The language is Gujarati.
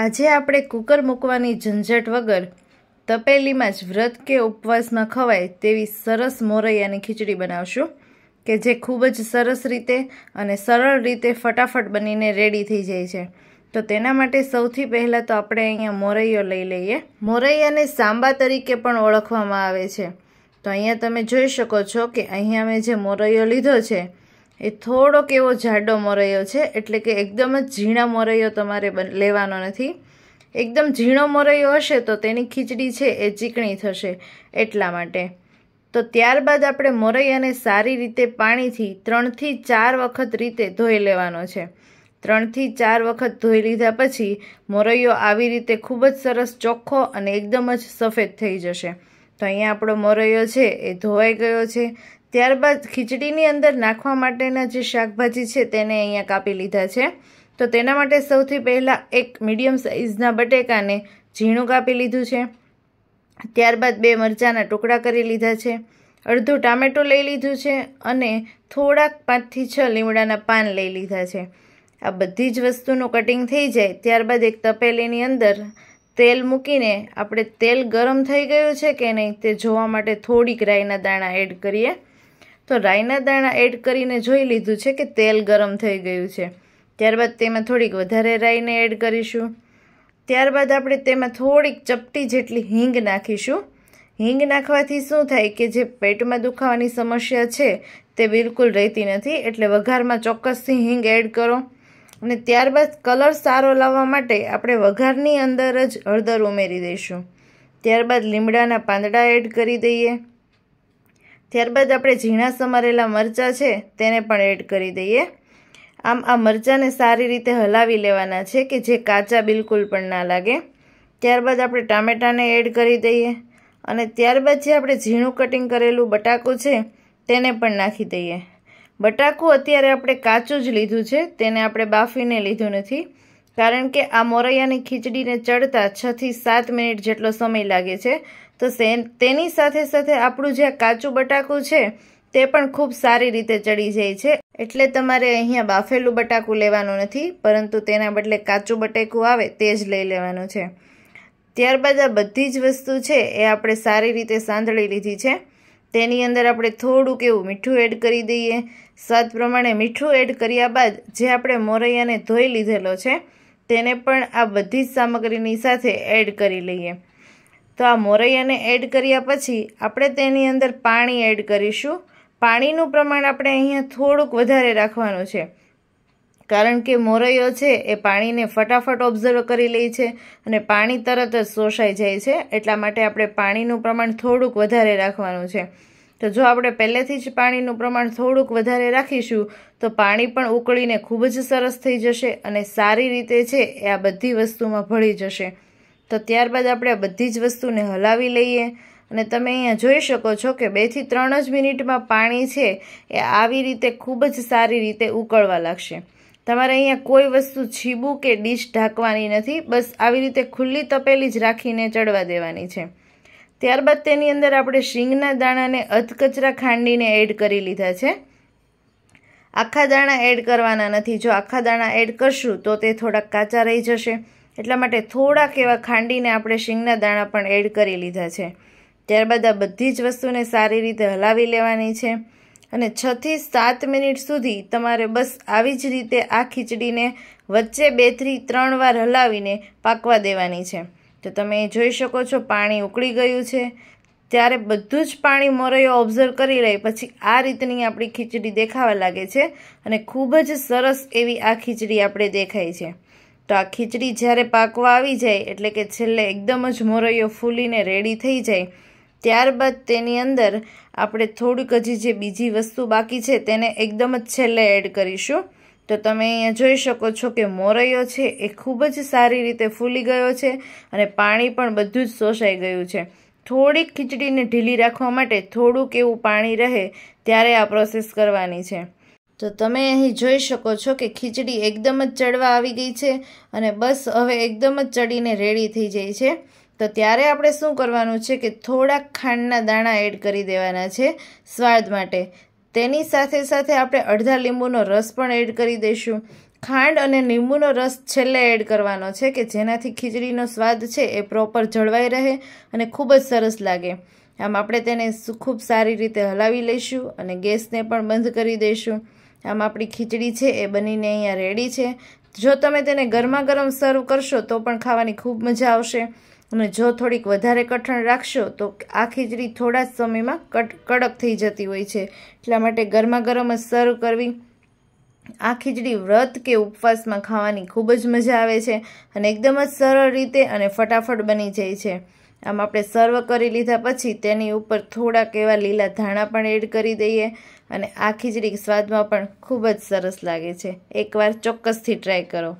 આજે આપણે કુકર મૂકવાની ઝંઝટ વગર તપેલીમાં જ વ્રત કે ઉપવાસમાં ખવાય તેવી સરસ મોરૈયાની ખીચડી બનાવશું કે જે ખૂબ જ સરસ રીતે અને સરળ રીતે ફટાફટ બનીને રેડી થઈ જાય છે તો તેના માટે સૌથી પહેલાં તો આપણે અહીંયા મોરૈયો લઈ લઈએ મોરૈયાને સાંબા તરીકે પણ ઓળખવામાં આવે છે તો અહીંયા તમે જોઈ શકો છો કે અહીંયા મેં જે મોરૈયો લીધો છે એ થોડોક એવો જાડો મોરૈયો છે એટલે કે એકદમ જ ઝીણા મોરૈયો તમારે લેવાનો નથી એકદમ ઝીણો મોરૈયો હશે તો તેની ખીચડી છે એ ચીકણી થશે એટલા માટે તો ત્યારબાદ આપણે મોરૈયાને સારી રીતે પાણીથી ત્રણથી ચાર વખત રીતે ધોઈ લેવાનો છે ત્રણથી ચાર વખત ધોઈ લીધા પછી મોરૈયો આવી રીતે ખૂબ જ સરસ ચોખ્ખો અને એકદમ જ સફેદ થઈ જશે તો અહીંયા આપણો મોરૈયો છે એ ધોવાઈ ગયો છે ત્યારબાદ ખીચડીની અંદર નાખવા માટેના જે શાકભાજી છે તેને અહીંયા કાપી લીધા છે તો તેના માટે સૌથી પહેલાં એક મીડિયમ સાઇઝના બટેકાને ઝીણું કાપી લીધું છે ત્યારબાદ બે મરચાંના ટુકડા કરી લીધા છે અડધું ટામેટું લઈ લીધું છે અને થોડાક પાંચથી છ લીમડાના પાન લઈ લીધા છે આ બધી જ વસ્તુનું કટિંગ થઈ જાય ત્યારબાદ એક તપેલીની અંદર તેલ મૂકીને આપણે તેલ ગરમ થઈ ગયું છે કે નહીં તે જોવા માટે થોડીક રાઈના દાણા એડ કરીએ તો રાઈના દાણા એડ કરીને જોઈ લીધું છે કે તેલ ગરમ થઈ ગયું છે ત્યારબાદ તેમાં થોડીક વધારે રાઈને એડ કરીશું ત્યારબાદ આપણે તેમાં થોડીક ચપટી જેટલી હિંગ નાખીશું હિંગ નાખવાથી શું થાય કે જે પેટમાં દુખાવાની સમસ્યા છે તે બિલકુલ રહેતી નથી એટલે વઘારમાં ચોક્કસથી હિંગ એડ કરો અને ત્યારબાદ કલર સારો લાવવા માટે આપણે વઘારની અંદર જ હળદર ઉમેરી દઈશું ત્યારબાદ લીમડાના પાંદડા એડ કરી દઈએ ત્યારબાદ આપણે ઝીણા સમારેલા મરચાં છે તેને પણ એડ કરી દઈએ આમ આ મરચાંને સારી રીતે હલાવી લેવાના છે કે જે કાચા બિલકુલ પણ ના લાગે ત્યારબાદ આપણે ટામેટાને એડ કરી દઈએ અને ત્યારબાદ જે આપણે ઝીણું કટિંગ કરેલું બટાકું છે તેને પણ નાખી દઈએ બટાકું અત્યારે આપણે કાચું જ લીધું છે તેને આપણે બાફીને લીધું નથી કારણ કે આ મોરૈયાની ખીચડીને ચડતા છથી સાત મિનિટ જેટલો સમય લાગે છે તો તેની સાથે સાથે આપણું જે કાચું બટાકું છે તે પણ ખૂબ સારી રીતે ચડી જાય છે એટલે તમારે અહીંયા બાફેલું બટાકું લેવાનું નથી પરંતુ તેના બદલે કાચું બટેકું આવે તે જ લઈ લેવાનું છે ત્યારબાદ આ બધી જ વસ્તુ છે એ આપણે સારી રીતે સાંધળી લીધી છે તેની અંદર આપણે થોડુંક એવું મીઠું એડ કરી દઈએ સ્વાદ પ્રમાણે મીઠું એડ કર્યા બાદ જે આપણે મોરૈયાને ધોઈ લીધેલો છે તેને પણ આ બધી જ સામગ્રીની સાથે એડ કરી લઈએ તો આ મોરૈયાને એડ કર્યા પછી આપણે તેની અંદર પાણી એડ કરીશું પાણીનું પ્રમાણ આપણે અહીંયા થોડુંક વધારે રાખવાનું છે કારણ કે મોરૈયો છે એ પાણીને ફટાફટ ઓબ્ઝર્વ કરી લે છે અને પાણી તરત જ શોષાઈ જાય છે એટલા માટે આપણે પાણીનું પ્રમાણ થોડુંક વધારે રાખવાનું છે તો જો આપણે પહેલેથી જ પાણીનું પ્રમાણ થોડુંક વધારે રાખીશું તો પાણી પણ ઉકળીને ખૂબ જ સરસ થઈ જશે અને સારી રીતે છે એ આ બધી વસ્તુમાં ભળી જશે તો ત્યારબાદ આપણે બધી જ વસ્તુને હલાવી લઈએ અને તમે અહીંયા જોઈ શકો છો કે બેથી ત્રણ જ મિનિટમાં પાણી છે એ આવી રીતે ખૂબ જ સારી રીતે ઉકળવા લાગશે તમારે અહીંયા કોઈ વસ્તુ છીબું કે ડીશ ઢાંકવાની નથી બસ આવી રીતે ખુલ્લી તપેલી જ રાખીને ચડવા દેવાની છે ત્યારબાદ તેની અંદર આપણે શીંગના દાણાને અધકચરા ખાંડીને એડ કરી લીધા છે આખા દાણા એડ કરવાના નથી જો આખા દાણા એડ કરશું તો તે થોડાક કાચા રહી જશે એટલા માટે થોડાક એવા ખાંડીને આપણે શીંગના દાણા પણ એડ કરી લીધા છે ત્યારબાદ આ બધી જ વસ્તુને સારી રીતે હલાવી લેવાની છે અને છથી સાત મિનિટ સુધી તમારે બસ આવી જ રીતે આ ખીચડીને વચ્ચે બેથી ત્રણ વાર હલાવીને પાકવા દેવાની છે તો તમે જોઈ શકો છો પાણી ઉકળી ગયું છે ત્યારે બધું જ પાણી મોરૈયો ઓબ્ઝર્વ કરી રહી પછી આ રીતની આપણી ખીચડી દેખાવા લાગે છે અને ખૂબ જ સરસ એવી આ ખીચડી આપણે દેખાય છે તો આ ખીચડી જ્યારે પાકવા આવી જાય એટલે કે છેલ્લે એકદમ જ મોરૈયો ફૂલીને રેડી થઈ જાય ત્યારબાદ તેની અંદર આપણે થોડુંક હજી જે બીજી વસ્તુ બાકી છે તેને એકદમ જ છેલ્લે એડ કરીશું તો તમે અહીંયા જોઈ શકો છો કે મોરૈયો છે એ ખૂબ જ સારી રીતે ફૂલી ગયો છે અને પાણી પણ બધું જ શોષાઈ ગયું છે થોડીક ખીચડીને ઢીલી રાખવા માટે થોડુંક એવું પાણી રહે ત્યારે આ પ્રોસેસ કરવાની છે તો તમે અહીં જોઈ શકો છો કે ખીચડી એકદમ જ ચડવા આવી ગઈ છે અને બસ હવે એકદમ જ ચડીને રેડી થઈ જાય છે તો ત્યારે આપણે શું કરવાનું છે કે થોડાક ખાંડના દાણા એડ કરી દેવાના છે સ્વાદ માટે તેની સાથે સાથે આપણે અડધા લીંબુનો રસ પણ એડ કરી દઈશું ખાંડ અને લીંબુનો રસ છેલ્લે એડ કરવાનો છે કે જેનાથી ખીચડીનો સ્વાદ છે એ પ્રોપર જળવાઈ રહે અને ખૂબ જ સરસ લાગે આમ આપણે તેને ખૂબ સારી રીતે હલાવી લઈશું અને ગેસને પણ બંધ કરી દઈશું આમ આપણી ખીચડી છે એ બનીને અહીંયા રેડી છે જો તમે તેને ગરમા ગરમ સર્વ કરશો તો પણ ખાવાની ખૂબ મજા આવશે અને જો થોડીક વધારે કઠણ રાખશો તો આ ખીચડી થોડા જ સમયમાં કડક થઈ જતી હોય છે એટલા માટે ગરમા ગરમ જ સર્વ કરવી આ ખીચડી વ્રત કે ઉપવાસમાં ખાવાની ખૂબ જ મજા આવે છે અને એકદમ જ સરળ રીતે અને ફટાફટ બની જાય છે આમ આપણે સર્વ કરી લીધા પછી તેની ઉપર થોડાક એવા લીલા ધાણા પણ એડ કરી દઈએ અને આ ખીચડી સ્વાદમાં પણ ખૂબ જ સરસ લાગે છે એકવાર ચોક્કસથી ટ્રાય કરો